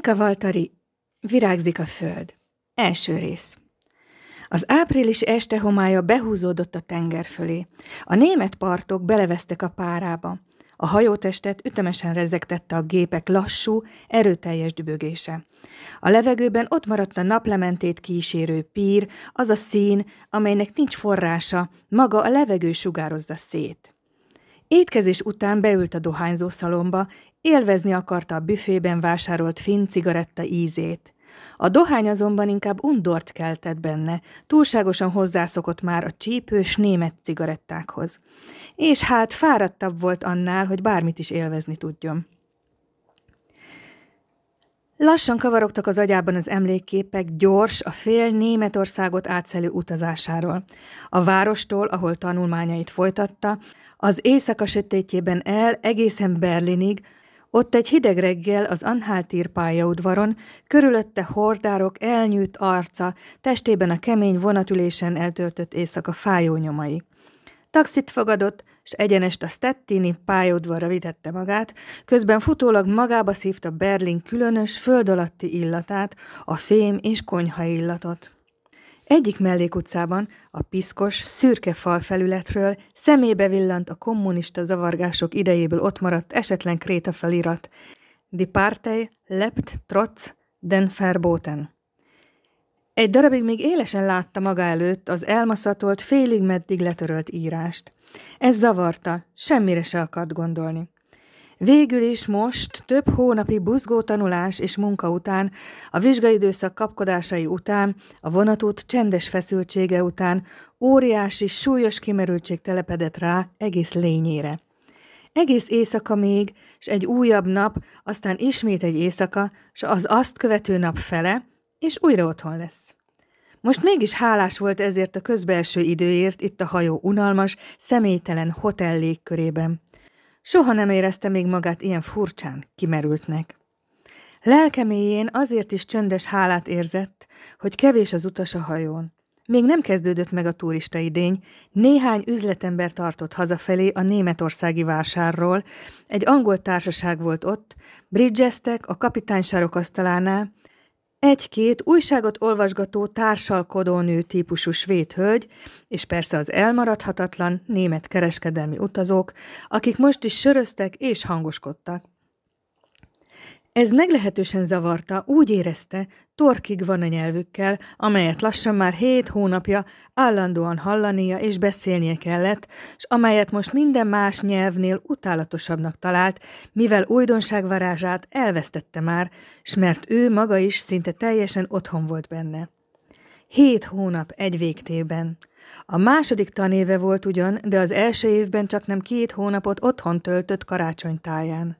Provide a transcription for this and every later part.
Mika Valtari Virágzik a föld. Első rész. Az április este homája behúzódott a tenger fölé. A német partok belevesztek a párába. A hajótestet ütemesen rezegtette a gépek lassú, erőteljes dübögése. A levegőben ott maradt a naplementét kísérő pír, az a szín, amelynek nincs forrása, maga a levegő sugározza szét. Étkezés után beült a dohányzó szalomba, Élvezni akarta a büfében vásárolt finn cigaretta ízét. A dohány azonban inkább undort keltett benne, túlságosan hozzászokott már a csípős német cigarettákhoz. És hát fáradtabb volt annál, hogy bármit is élvezni tudjon. Lassan kavarogtak az agyában az emlékképek gyors, a fél Németországot átszelő utazásáról. A várostól, ahol tanulmányait folytatta, az éjszaka sötétjében el egészen Berlinig, ott egy hideg reggel az Anháltír pályaudvaron, körülötte hordárok elnyűjt arca, testében a kemény vonatülésen eltöltött éjszaka fájó nyomai. Taxit fogadott, s egyenest a Stettini pályaudvarra vitette magát, közben futólag magába szívta Berlin különös, föld alatti illatát, a fém és konyha illatot. Egyik mellékutcában, a piszkos, szürke felületről szemébe villant a kommunista zavargások idejéből ott maradt esetlen kréta felirat. Die Partei lept trotz den Verboten. Egy darabig még élesen látta maga előtt az elmaszatolt, félig meddig letörölt írást. Ez zavarta, semmire se akart gondolni. Végül is most, több hónapi buzgó tanulás és munka után, a vizsgaidőszak kapkodásai után, a vonatút csendes feszültsége után óriási, súlyos kimerültség telepedett rá egész lényére. Egész éjszaka még, s egy újabb nap, aztán ismét egy éjszaka, s az azt követő nap fele, és újra otthon lesz. Most mégis hálás volt ezért a közbelső időért itt a hajó unalmas, személytelen hotel légkörében. Soha nem érezte még magát ilyen furcsán, kimerültnek. Lelkeméjén azért is csöndes hálát érzett, hogy kevés az utas a hajón. Még nem kezdődött meg a turista idény, néhány üzletember tartott hazafelé a németországi vásárról, egy angol társaság volt ott, bridgeztek a kapitány sarokasztalánál, egy-két újságot olvasgató nő típusú svéd hölgy, és persze az elmaradhatatlan német kereskedelmi utazók, akik most is söröztek és hangoskodtak. Ez meglehetősen zavarta, úgy érezte, torkig van a nyelvükkel, amelyet lassan már hét hónapja állandóan hallania és beszélnie kellett, s amelyet most minden más nyelvnél utálatosabbnak talált, mivel újdonságvarázsát elvesztette már, s mert ő maga is szinte teljesen otthon volt benne. Hét hónap egy végtében. A második tanéve volt ugyan, de az első évben csak nem két hónapot otthon töltött karácsonytáján.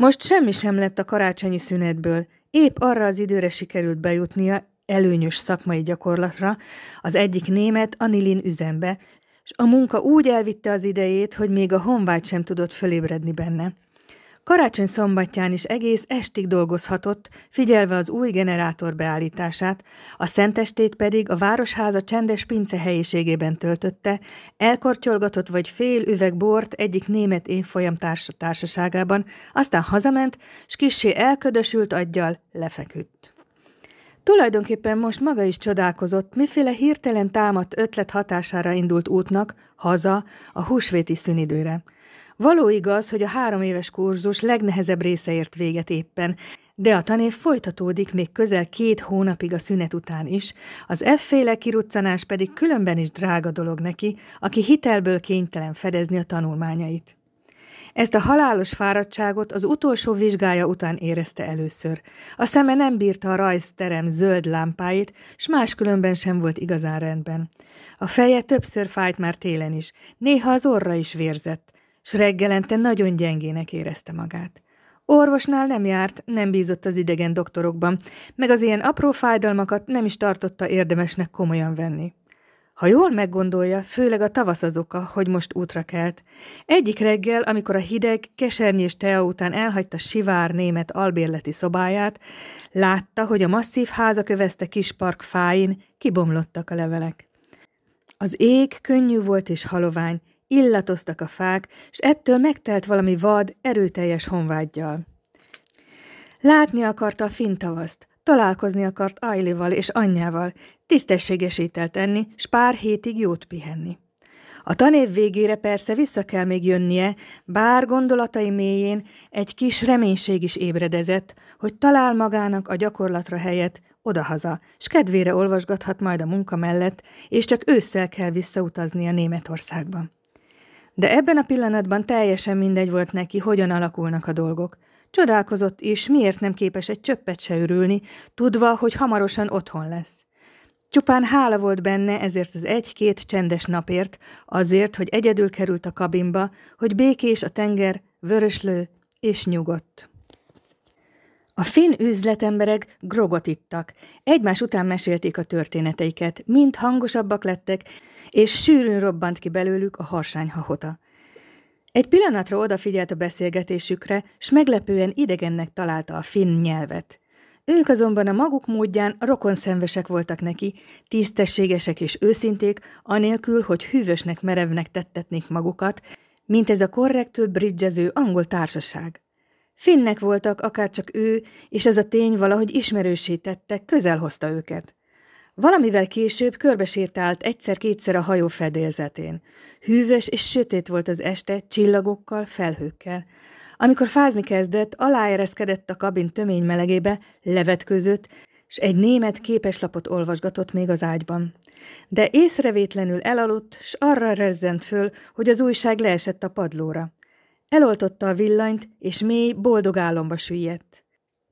Most semmi sem lett a karácsonyi szünetből, épp arra az időre sikerült bejutnia előnyös szakmai gyakorlatra az egyik német Anilin üzembe, s a munka úgy elvitte az idejét, hogy még a honvágy sem tudott fölébredni benne. Karácsony szombatján is egész estig dolgozhatott, figyelve az új generátor beállítását, a szentestét pedig a városháza csendes pince helyiségében töltötte, elkortyolgatott vagy fél üveg bort egyik német évfolyam társaságában, aztán hazament, s kissé elködösült aggyal lefeküdt. Tulajdonképpen most maga is csodálkozott, miféle hirtelen támadt ötlet hatására indult útnak haza a húsvéti szünidőre – Való igaz, hogy a három éves kurzus legnehezebb része ért véget éppen, de a tanév folytatódik még közel két hónapig a szünet után is, az efféle kiruccanás pedig különben is drága dolog neki, aki hitelből kénytelen fedezni a tanulmányait. Ezt a halálos fáradtságot az utolsó vizsgája után érezte először. A szeme nem bírta a rajzterem zöld lámpáit, s máskülönben sem volt igazán rendben. A feje többször fájt már télen is, néha az orra is vérzett s reggelente nagyon gyengének érezte magát. Orvosnál nem járt, nem bízott az idegen doktorokban, meg az ilyen apró fájdalmakat nem is tartotta érdemesnek komolyan venni. Ha jól meggondolja, főleg a tavasz az oka, hogy most útra kelt. Egyik reggel, amikor a hideg, kesernyés tea után elhagyta sivár német albérleti szobáját, látta, hogy a masszív háza kövezte kis park fáin kibomlottak a levelek. Az ég könnyű volt és halovány, illatoztak a fák, s ettől megtelt valami vad, erőteljes honvágyjal. Látni akarta a fintavaszt, találkozni akart Ailival és anyjával, tisztességes ételt enni, s pár hétig jót pihenni. A tanév végére persze vissza kell még jönnie, bár gondolatai mélyén egy kis reménység is ébredezett, hogy talál magának a gyakorlatra helyet odahaza, s kedvére olvasgathat majd a munka mellett, és csak ősszel kell visszautazni a Németországba. De ebben a pillanatban teljesen mindegy volt neki, hogyan alakulnak a dolgok. Csodálkozott is, miért nem képes egy csöppet se örülni, tudva, hogy hamarosan otthon lesz. Csupán hála volt benne ezért az egy-két csendes napért, azért, hogy egyedül került a kabinba, hogy békés a tenger, vöröslő és nyugodt. A finn üzletemberek grogot ittak. Egymás után mesélték a történeteiket, mind hangosabbak lettek, és sűrűn robbant ki belőlük a harsány hahota. Egy pillanatra odafigyelt a beszélgetésükre, s meglepően idegennek találta a finn nyelvet. Ők azonban a maguk módján rokon szenvesek voltak neki, tisztességesek és őszinték, anélkül, hogy hűvösnek merevnek tettetnék magukat, mint ez a korrektő bridgező angol társaság. Finnek voltak, akár csak ő, és ez a tény valahogy ismerősítette, közel hozta őket. Valamivel később körbesétált egyszer-kétszer a hajó fedélzetén. Hűvös és sötét volt az este, csillagokkal, felhőkkel. Amikor fázni kezdett, aláereszkedett a kabin tömény melegébe, levetközött, s egy német képeslapot olvasgatott még az ágyban. De észrevétlenül elaludt, s arra rezzent föl, hogy az újság leesett a padlóra. Eloltotta a villanyt, és mély, boldog álomba süllyedt.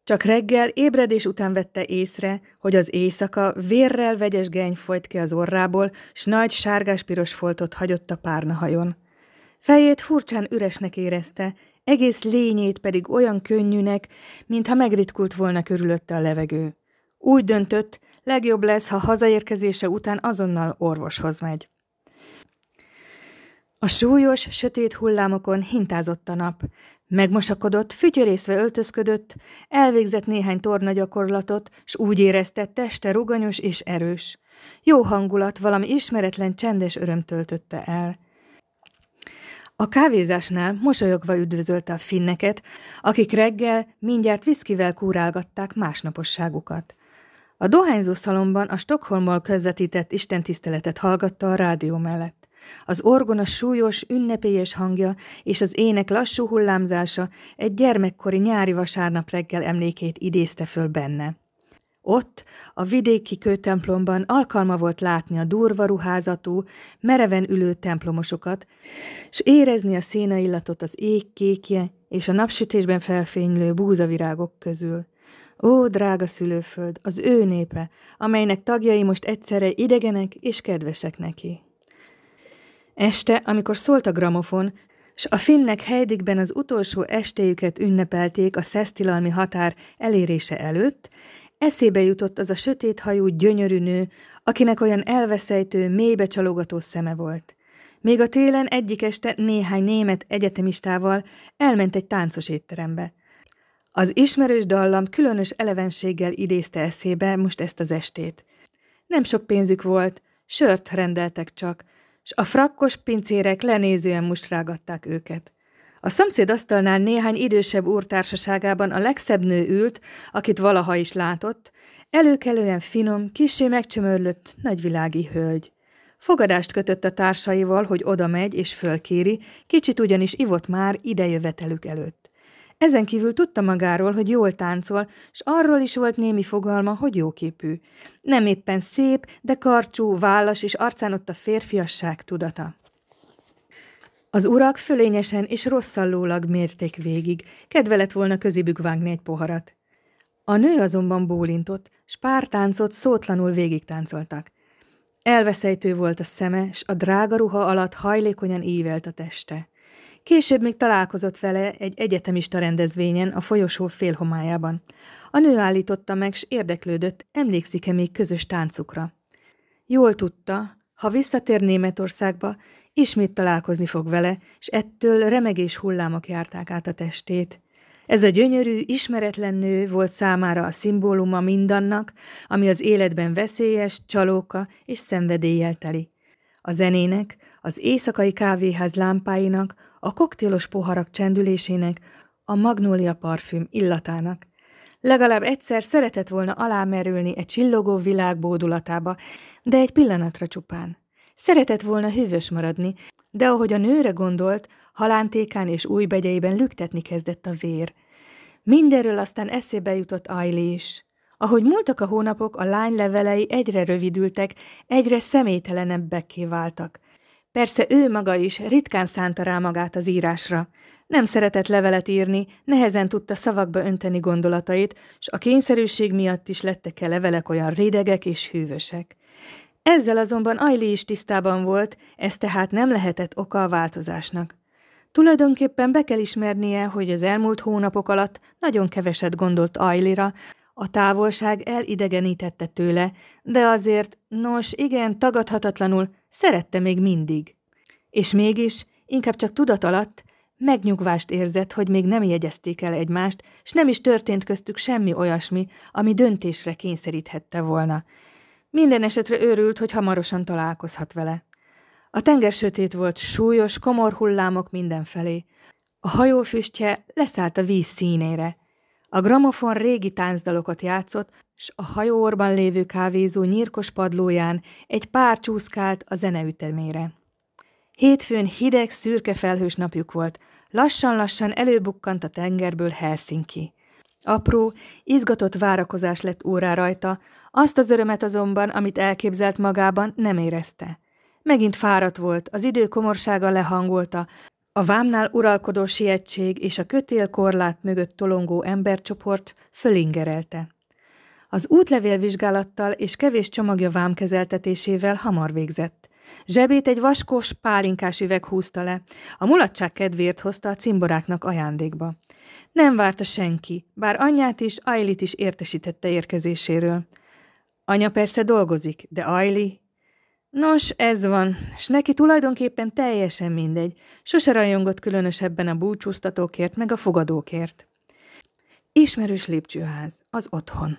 Csak reggel ébredés után vette észre, hogy az éjszaka vérrel vegyes geny folyt ki az orrából, s nagy sárgás-piros foltot hagyott a párnahajon. Fejét furcsán üresnek érezte, egész lényét pedig olyan könnyűnek, mintha megritkult volna körülötte a levegő. Úgy döntött, legjobb lesz, ha hazaérkezése után azonnal orvoshoz megy. A súlyos, sötét hullámokon hintázott a nap. Megmosakodott, fütyörészve öltözködött, elvégzett néhány tornagyakorlatot, s úgy érezte teste ruganyos és erős. Jó hangulat, valami ismeretlen csendes öröm töltötte el. A kávézásnál mosolyogva üdvözölte a finneket, akik reggel mindjárt viszkivel kúrálgatták másnaposságukat. A dohányzó szalomban a Stockholmmal közvetített istentiszteletet hallgatta a rádió mellett. Az orgona súlyos, ünnepélyes hangja és az ének lassú hullámzása egy gyermekkori nyári vasárnap reggel emlékét idézte föl benne. Ott, a vidéki kőtemplomban alkalma volt látni a durva ruházatú, mereven ülő templomosokat, s érezni a szénaillatot az ég kékje és a napsütésben felfénylő búzavirágok közül. Ó, drága szülőföld, az ő népe, amelynek tagjai most egyszerre idegenek és kedvesek neki! Este, amikor szólt a gramofon, s a finnek helydikben az utolsó estéjüket ünnepelték a szesztilalmi határ elérése előtt, eszébe jutott az a hajú gyönyörű nő, akinek olyan elveszejtő, mélybe csalogató szeme volt. Még a télen egyik este néhány német egyetemistával elment egy táncos étterembe. Az ismerős dallam különös elevenséggel idézte eszébe most ezt az estét. Nem sok pénzük volt, sört rendeltek csak – s a frakkos pincérek lenézően mustrágatták őket. A szomszéd asztalnál néhány idősebb úr társaságában a legszebb nő ült, akit valaha is látott, előkelően finom, kisé megcsömörlött, nagyvilági hölgy. Fogadást kötött a társaival, hogy oda megy és fölkéri, kicsit ugyanis ivott már idejövetelük előtt. Ezen kívül tudta magáról, hogy jól táncol, s arról is volt némi fogalma, hogy jóképű. Nem éppen szép, de karcsú, vállas és arcán ott a férfiasság tudata. Az urak fölényesen és rosszallólag mérték végig, kedve lett volna közibük vágni egy poharat. A nő azonban bólintott, s pár táncot szótlanul végigtáncoltak. Elveszejtő volt a szeme, s a drága ruha alatt hajlékonyan ívelt a teste. Később még találkozott vele egy egyetemista rendezvényen a folyosó félhomályában. A nő állította meg, s érdeklődött, emlékszik-e még közös táncukra. Jól tudta, ha visszatér Németországba, ismét találkozni fog vele, s ettől remegés hullámok járták át a testét. Ez a gyönyörű, ismeretlen nő volt számára a szimbóluma mindannak, ami az életben veszélyes, csalóka és szenvedéllyel teli. A zenének, az éjszakai kávéház lámpáinak, a koktélos poharak csendülésének, a magnólia parfüm illatának. Legalább egyszer szeretett volna alámerülni egy csillogó világ bódulatába, de egy pillanatra csupán. Szeretett volna hűvös maradni, de ahogy a nőre gondolt, halántékán és új begyeiben lüktetni kezdett a vér. Mindenről aztán eszébe jutott Aili is. Ahogy múltak a hónapok, a lány levelei egyre rövidültek, egyre személytelenebbekké váltak. Persze ő maga is ritkán szánta rá magát az írásra. Nem szeretett levelet írni, nehezen tudta szavakba önteni gondolatait, s a kényszerűség miatt is lettek-e levelek olyan rédegek és hűvösek. Ezzel azonban Ajli is tisztában volt, ez tehát nem lehetett oka a változásnak. Tulajdonképpen be kell ismernie, hogy az elmúlt hónapok alatt nagyon keveset gondolt Ajlira, a távolság elidegenítette tőle, de azért, nos, igen, tagadhatatlanul, szerette még mindig. És mégis, inkább csak tudat alatt, megnyugvást érzett, hogy még nem jegyezték el egymást, s nem is történt köztük semmi olyasmi, ami döntésre kényszeríthette volna. Minden esetre örült, hogy hamarosan találkozhat vele. A tenger sötét volt, súlyos, komor hullámok mindenfelé. A hajó füstje leszállt a víz színére, a gramofon régi táncdalokat játszott, s a hajóorban lévő kávézó nyírkos padlóján egy pár csúszkált a zene ütemére. Hétfőn hideg, szürke felhős napjuk volt, lassan-lassan előbukkant a tengerből Helsinki. Apró, izgatott várakozás lett órá rajta, azt az örömet azonban, amit elképzelt magában, nem érezte. Megint fáradt volt, az idő komorsága lehangolta, a vámnál uralkodó sietség és a kötélkorlát mögött tolongó embercsoport fölingerelte. Az útlevélvizsgálattal és kevés csomagja vámkezeltetésével hamar végzett. Zsebét egy vaskos, pálinkás üveg húzta le, a mulatság kedvéért hozta a cimboráknak ajándékba. Nem várta senki, bár anyját is, Ailit is értesítette érkezéséről. Anya persze dolgozik, de Aili Nos, ez van, és neki tulajdonképpen teljesen mindegy. Sose rajongott különösebben a búcsúztatókért, meg a fogadókért. Ismerős lépcsőház, az otthon.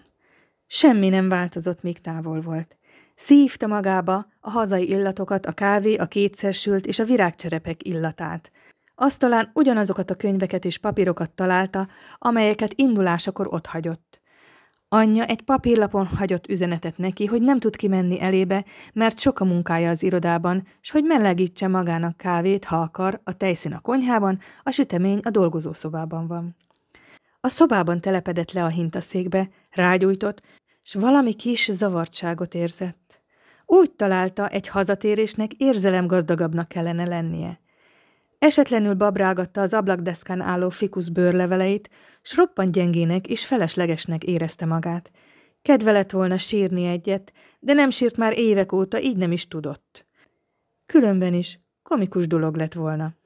Semmi nem változott, míg távol volt. Szívta magába a hazai illatokat, a kávé, a kétszer sült és a virágcserepek illatát. talán ugyanazokat a könyveket és papírokat találta, amelyeket indulásakor otthagyott. Anyja egy papírlapon hagyott üzenetet neki, hogy nem tud kimenni elébe, mert sok a munkája az irodában, s hogy melegítse magának kávét, ha akar, a tejszín a konyhában, a sütemény a dolgozószobában van. A szobában telepedett le a hintaszékbe, rágyújtott, s valami kis zavartságot érzett. Úgy találta, egy hazatérésnek érzelemgazdagabbnak kellene lennie – Esetlenül babrágatta az ablakdeszkán álló fikusz bőrleveleit, s roppant gyengének és feleslegesnek érezte magát. Kedve lett volna sírni egyet, de nem sírt már évek óta, így nem is tudott. Különben is komikus dolog lett volna.